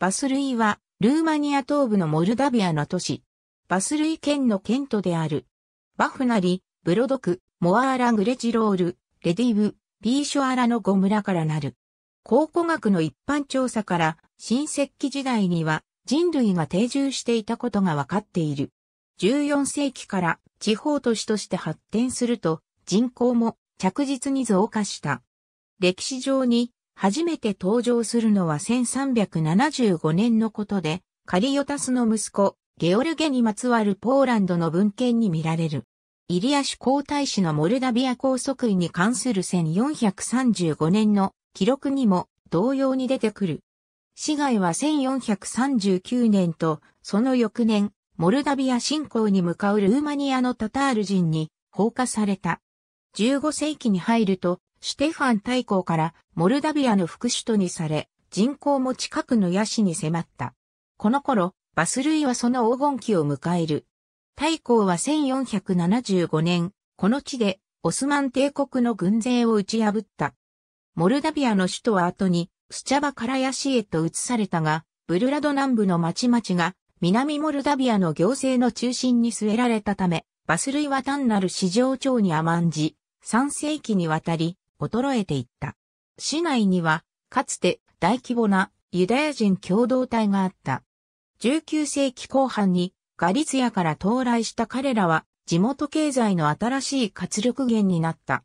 バスルイは、ルーマニア東部のモルダビアの都市、バスルイ県の県都である。バフなり、ブロドク、モアーラ・グレチロール、レディブ、ビーショアラの5村からなる。考古学の一般調査から、新石器時代には人類が定住していたことがわかっている。14世紀から地方都市として発展すると人口も着実に増加した。歴史上に初めて登場するのは1375年のことで、カリオタスの息子、ゲオルゲにまつわるポーランドの文献に見られる。イリアシュ皇太子のモルダビア皇束位に関する1435年の記録にも同様に出てくる。死骸は1439年と、その翌年、モルダビア侵攻に向かうルーマニアのタタール人に放火された。15世紀に入ると、シュテファン大公からモルダビアの副首都にされ、人口も近くの野市に迫った。この頃、バス類はその黄金期を迎える。大公は1475年、この地でオスマン帝国の軍勢を打ち破った。モルダビアの首都は後に、スチャバからヤシへと移されたが、ブルラド南部の町々が、南モルダビアの行政の中心に据えられたため、バス類は単なる市場長に甘んじ、3世紀にわたり、衰えていった。市内には、かつて大規模なユダヤ人共同体があった。19世紀後半にガリツヤから到来した彼らは地元経済の新しい活力源になった。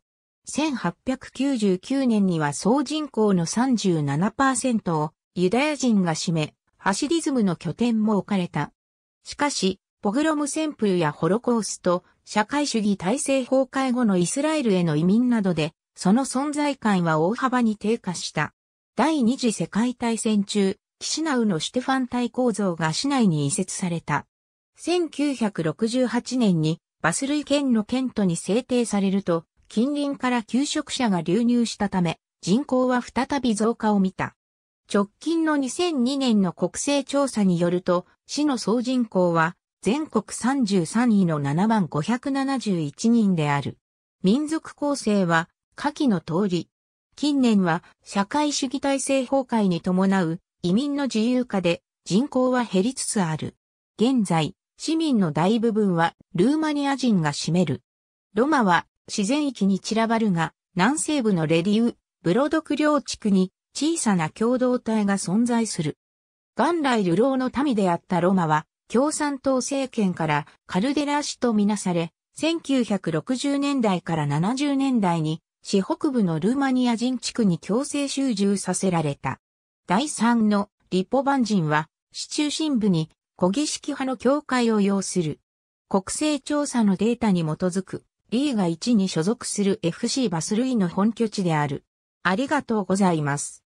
1899年には総人口の37%をユダヤ人が占め、ハシリズムの拠点も置かれた。しかし、ポグロム旋風やホロコースト、社会主義体制崩壊後のイスラエルへの移民などで、その存在感は大幅に低下した。第二次世界大戦中、キシナウのシュテファン対構造が市内に移設された。1968年にバス類県の県都に制定されると、近隣から求職者が流入したため、人口は再び増加を見た。直近の2002年の国勢調査によると、市の総人口は全国33位の7万571人である。民族構成は下記の通り。近年は社会主義体制崩壊に伴う移民の自由化で人口は減りつつある。現在、市民の大部分はルーマニア人が占める。ロマは自然域に散らばるが、南西部のレディウ、ブロドク領地区に小さな共同体が存在する。元来流浪の民であったロマは、共産党政権からカルデラ市とみなされ、1960年代から70年代に市北部のルーマニア人地区に強制集中させられた。第3のリポバン人は、市中心部に小儀式派の教会を要する。国勢調査のデータに基づく、リーガ1に所属する FC バスルイの本拠地である。ありがとうございます。